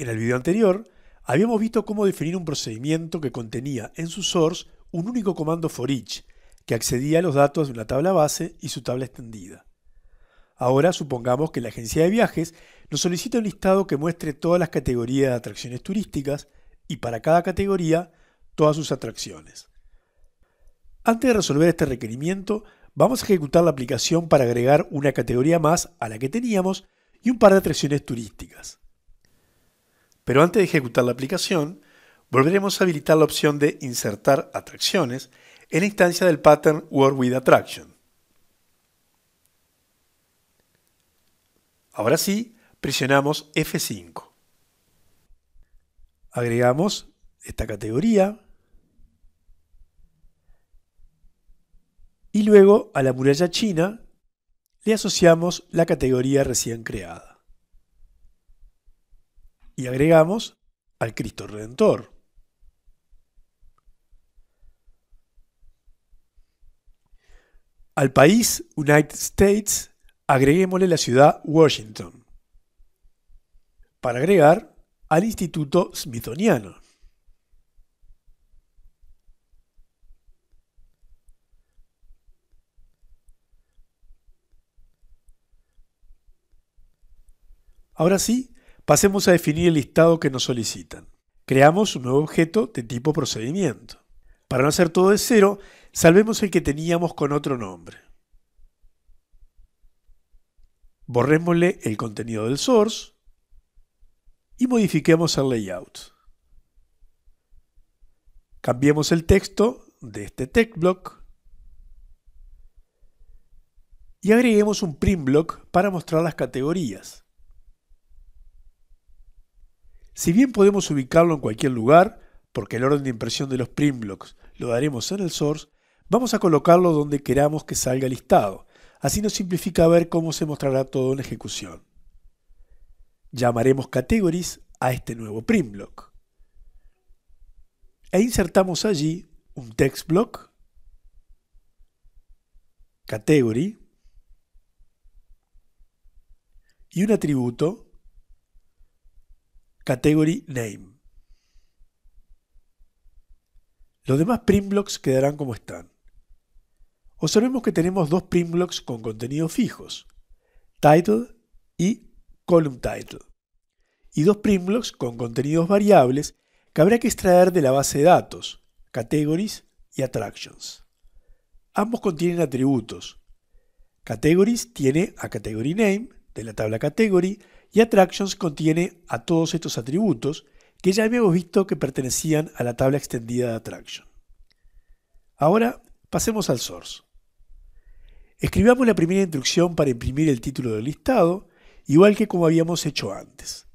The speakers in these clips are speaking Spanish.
En el video anterior, habíamos visto cómo definir un procedimiento que contenía en su source un único comando for each, que accedía a los datos de una tabla base y su tabla extendida. Ahora supongamos que la agencia de viajes nos solicita un listado que muestre todas las categorías de atracciones turísticas y para cada categoría todas sus atracciones. Antes de resolver este requerimiento, vamos a ejecutar la aplicación para agregar una categoría más a la que teníamos y un par de atracciones turísticas. Pero antes de ejecutar la aplicación, volveremos a habilitar la opción de Insertar atracciones en la instancia del pattern Work with Attraction. Ahora sí, presionamos F5. Agregamos esta categoría y luego a la muralla china le asociamos la categoría recién creada y agregamos al Cristo Redentor. Al país United States agreguémosle la ciudad Washington para agregar al Instituto smithoniano. Ahora sí, Pasemos a definir el listado que nos solicitan. Creamos un nuevo objeto de tipo procedimiento. Para no hacer todo de cero, salvemos el que teníamos con otro nombre. Borrémosle el contenido del source y modifiquemos el layout. Cambiemos el texto de este text block y agreguemos un print block para mostrar las categorías. Si bien podemos ubicarlo en cualquier lugar, porque el orden de impresión de los primblocks lo daremos en el source, vamos a colocarlo donde queramos que salga listado. Así nos simplifica ver cómo se mostrará todo en ejecución. Llamaremos categories a este nuevo primblock. E insertamos allí un text block, category y un atributo category name. Los demás primblocks quedarán como están. Observemos que tenemos dos primblocks con contenidos fijos, title y column title, y dos primblocks con contenidos variables que habrá que extraer de la base de datos, categories y attractions. Ambos contienen atributos. Categories tiene a category name de la tabla category y Attractions contiene a todos estos atributos que ya habíamos visto que pertenecían a la tabla extendida de Attraction. Ahora pasemos al source. Escribamos la primera instrucción para imprimir el título del listado, igual que como habíamos hecho antes.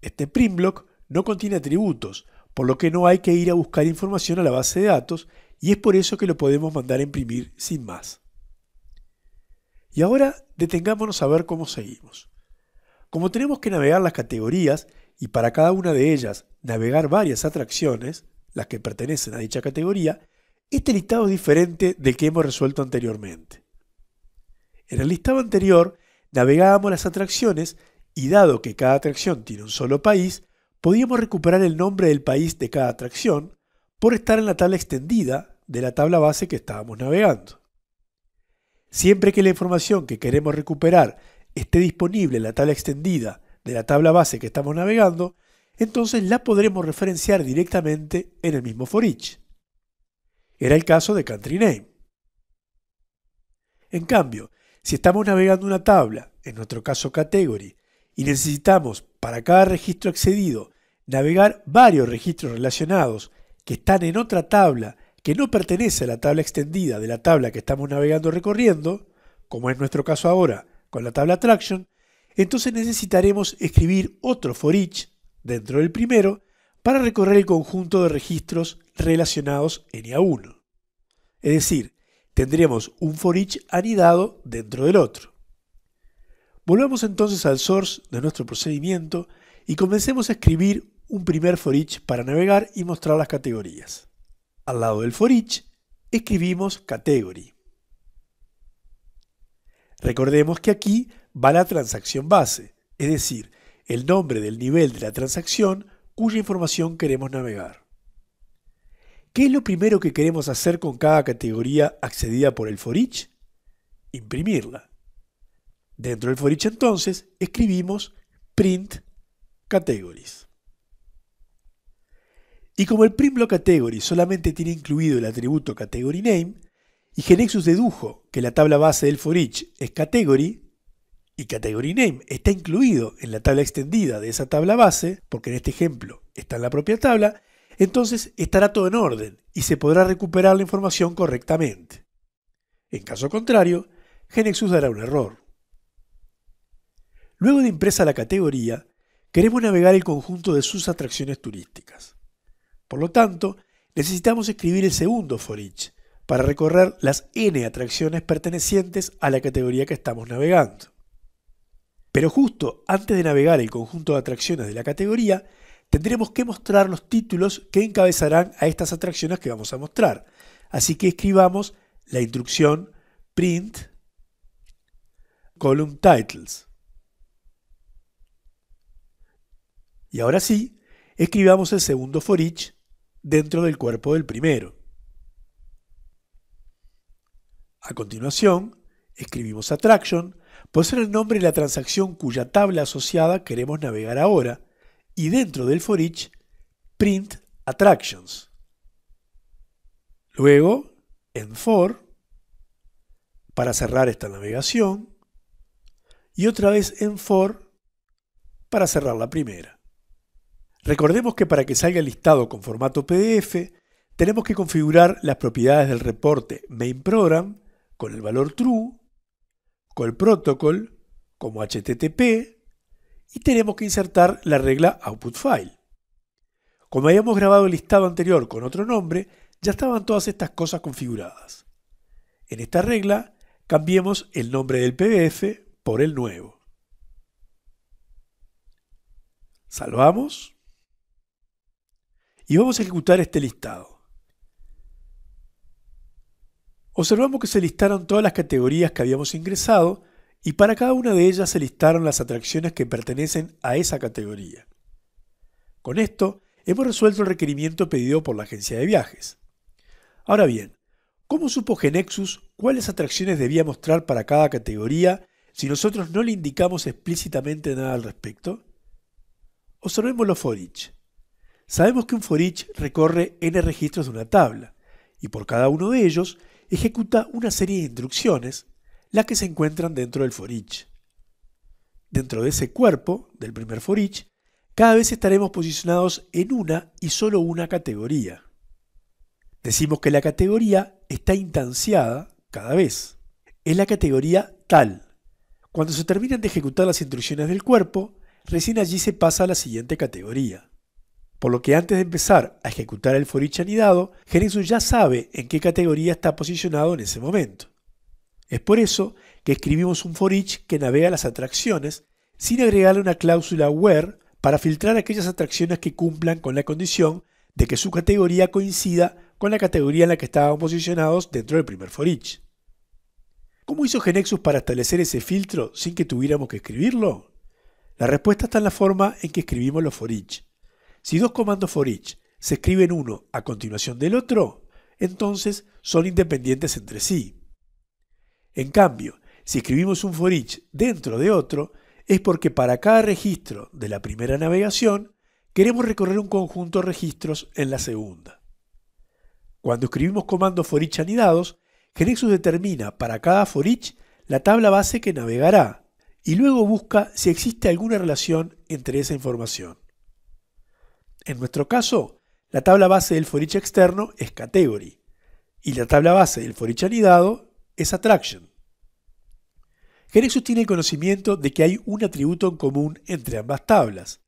Este primBlock no contiene atributos, por lo que no hay que ir a buscar información a la base de datos y es por eso que lo podemos mandar a imprimir sin más. Y ahora detengámonos a ver cómo seguimos. Como tenemos que navegar las categorías y para cada una de ellas navegar varias atracciones, las que pertenecen a dicha categoría, este listado es diferente del que hemos resuelto anteriormente. En el listado anterior navegábamos las atracciones y dado que cada atracción tiene un solo país, podíamos recuperar el nombre del país de cada atracción por estar en la tabla extendida de la tabla base que estábamos navegando. Siempre que la información que queremos recuperar esté disponible en la tabla extendida de la tabla base que estamos navegando, entonces la podremos referenciar directamente en el mismo for each. Era el caso de country name. En cambio, si estamos navegando una tabla, en nuestro caso category, y necesitamos para cada registro accedido navegar varios registros relacionados que están en otra tabla que no pertenece a la tabla extendida de la tabla que estamos navegando recorriendo, como es nuestro caso ahora con la tabla traction, entonces necesitaremos escribir otro for each dentro del primero para recorrer el conjunto de registros relacionados en ia 1. Es decir, tendremos un for each anidado dentro del otro. Volvamos entonces al source de nuestro procedimiento y comencemos a escribir un primer for each para navegar y mostrar las categorías al lado del for each, escribimos category. Recordemos que aquí va la transacción base, es decir, el nombre del nivel de la transacción cuya información queremos navegar. ¿Qué es lo primero que queremos hacer con cada categoría accedida por el for each? Imprimirla. Dentro del for each entonces escribimos print categories. Y como el primlo category solamente tiene incluido el atributo category name, y Genexus dedujo que la tabla base del for each es category, y category name está incluido en la tabla extendida de esa tabla base, porque en este ejemplo está en la propia tabla, entonces estará todo en orden y se podrá recuperar la información correctamente. En caso contrario, Genexus dará un error. Luego de impresa la categoría, queremos navegar el conjunto de sus atracciones turísticas. Por lo tanto, necesitamos escribir el segundo for each para recorrer las n atracciones pertenecientes a la categoría que estamos navegando. Pero justo antes de navegar el conjunto de atracciones de la categoría, tendremos que mostrar los títulos que encabezarán a estas atracciones que vamos a mostrar. Así que escribamos la instrucción print column titles. Y ahora sí, escribamos el segundo for each dentro del cuerpo del primero. A continuación, escribimos attraction, puede ser el nombre de la transacción cuya tabla asociada queremos navegar ahora, y dentro del for each, print attractions. Luego, en for, para cerrar esta navegación, y otra vez en for, para cerrar la primera. Recordemos que para que salga el listado con formato PDF, tenemos que configurar las propiedades del reporte main program con el valor true, con el protocol como HTTP y tenemos que insertar la regla output file. Como habíamos grabado el listado anterior con otro nombre, ya estaban todas estas cosas configuradas. En esta regla, cambiemos el nombre del PDF por el nuevo. Salvamos. Y vamos a ejecutar este listado. Observamos que se listaron todas las categorías que habíamos ingresado y para cada una de ellas se listaron las atracciones que pertenecen a esa categoría. Con esto, hemos resuelto el requerimiento pedido por la agencia de viajes. Ahora bien, ¿cómo supo Genexus cuáles atracciones debía mostrar para cada categoría si nosotros no le indicamos explícitamente nada al respecto? Observemos los forage. Sabemos que un for each recorre n registros de una tabla y por cada uno de ellos ejecuta una serie de instrucciones, las que se encuentran dentro del for each. Dentro de ese cuerpo, del primer for each, cada vez estaremos posicionados en una y solo una categoría. Decimos que la categoría está instanciada cada vez. Es la categoría tal. Cuando se terminan de ejecutar las instrucciones del cuerpo, recién allí se pasa a la siguiente categoría. Por lo que antes de empezar a ejecutar el for anidado, GeneXus ya sabe en qué categoría está posicionado en ese momento. Es por eso que escribimos un for que navega las atracciones sin agregarle una cláusula where para filtrar aquellas atracciones que cumplan con la condición de que su categoría coincida con la categoría en la que estaban posicionados dentro del primer for ¿Cómo hizo Genexus para establecer ese filtro sin que tuviéramos que escribirlo? La respuesta está en la forma en que escribimos los for si dos comandos for each se escriben uno a continuación del otro, entonces son independientes entre sí. En cambio, si escribimos un for each dentro de otro, es porque para cada registro de la primera navegación queremos recorrer un conjunto de registros en la segunda. Cuando escribimos comandos for each anidados, Genexus determina para cada for each la tabla base que navegará y luego busca si existe alguna relación entre esa información. En nuestro caso, la tabla base del for externo es category y la tabla base del for each anidado es attraction. Genexus tiene el conocimiento de que hay un atributo en común entre ambas tablas.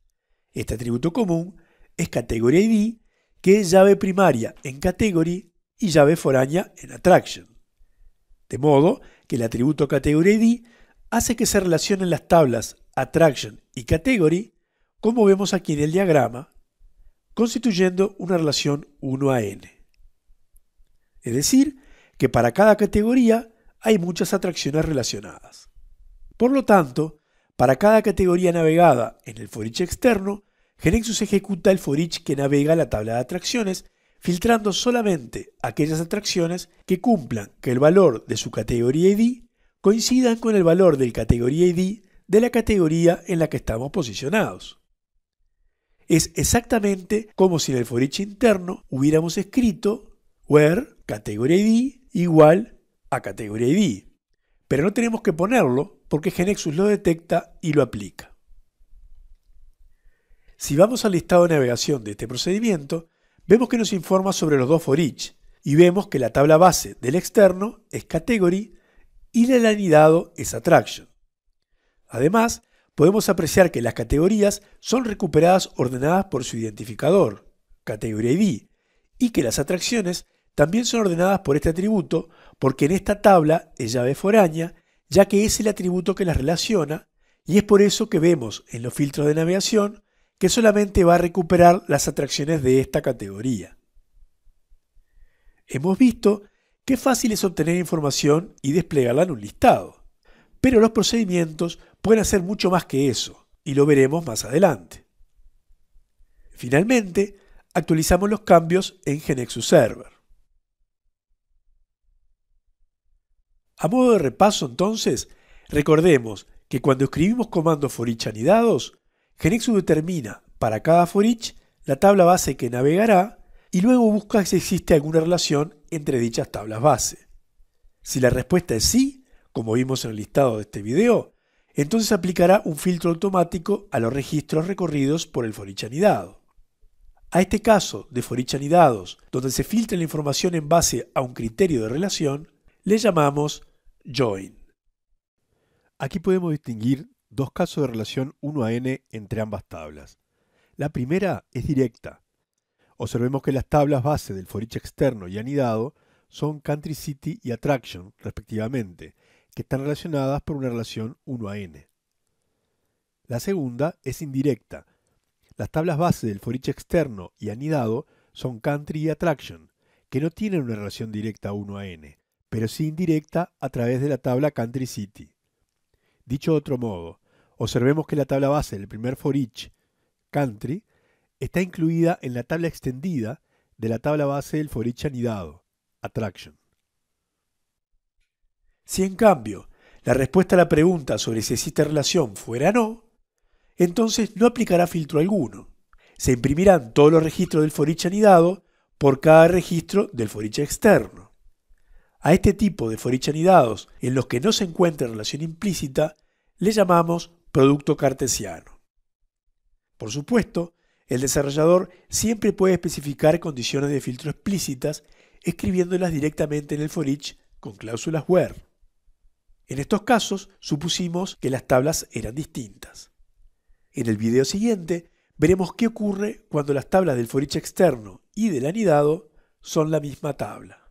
Este atributo común es category ID, que es llave primaria en category y llave foránea en attraction. De modo que el atributo category ID hace que se relacionen las tablas attraction y category, como vemos aquí en el diagrama constituyendo una relación 1 a n. Es decir, que para cada categoría hay muchas atracciones relacionadas. Por lo tanto, para cada categoría navegada en el for externo, Genexus ejecuta el for que navega la tabla de atracciones, filtrando solamente aquellas atracciones que cumplan que el valor de su categoría ID coincida con el valor del categoría ID de la categoría en la que estamos posicionados. Es exactamente como si en el forEach interno hubiéramos escrito where category ID igual a Category ID. Pero no tenemos que ponerlo porque Genexus lo detecta y lo aplica. Si vamos al listado de navegación de este procedimiento, vemos que nos informa sobre los dos forEach y vemos que la tabla base del externo es category y la anidado es attraction. Además, podemos apreciar que las categorías son recuperadas ordenadas por su identificador, categoría ID, y que las atracciones también son ordenadas por este atributo, porque en esta tabla es llave foránea, ya que es el atributo que las relaciona, y es por eso que vemos en los filtros de navegación que solamente va a recuperar las atracciones de esta categoría. Hemos visto que fácil es obtener información y desplegarla en un listado, pero los procedimientos pueden hacer mucho más que eso, y lo veremos más adelante. Finalmente, actualizamos los cambios en Genexus Server. A modo de repaso entonces, recordemos que cuando escribimos comandos for each anidados, Genexus determina para cada for each la tabla base que navegará y luego busca si existe alguna relación entre dichas tablas base. Si la respuesta es sí, como vimos en el listado de este video, entonces aplicará un filtro automático a los registros recorridos por el anidado. A este caso de anidados, donde se filtra la información en base a un criterio de relación, le llamamos join. Aquí podemos distinguir dos casos de relación 1 a n entre ambas tablas. La primera es directa. Observemos que las tablas base del foriche externo y anidado son Country City y Attraction, respectivamente, que están relacionadas por una relación 1 a n. La segunda es indirecta. Las tablas base del each externo y anidado son Country y Attraction, que no tienen una relación directa 1 a n, pero sí indirecta a través de la tabla Country City. Dicho de otro modo, observemos que la tabla base del primer for each, country, está incluida en la tabla extendida de la tabla base del for each anidado, attraction. Si en cambio la respuesta a la pregunta sobre si existe relación fuera no, entonces no aplicará filtro alguno. Se imprimirán todos los registros del foriche anidado por cada registro del foriche externo. A este tipo de foriche anidados en los que no se encuentra relación implícita le llamamos producto cartesiano. Por supuesto, el desarrollador siempre puede especificar condiciones de filtro explícitas escribiéndolas directamente en el for con cláusulas where. En estos casos supusimos que las tablas eran distintas. En el video siguiente veremos qué ocurre cuando las tablas del foriche externo y del anidado son la misma tabla.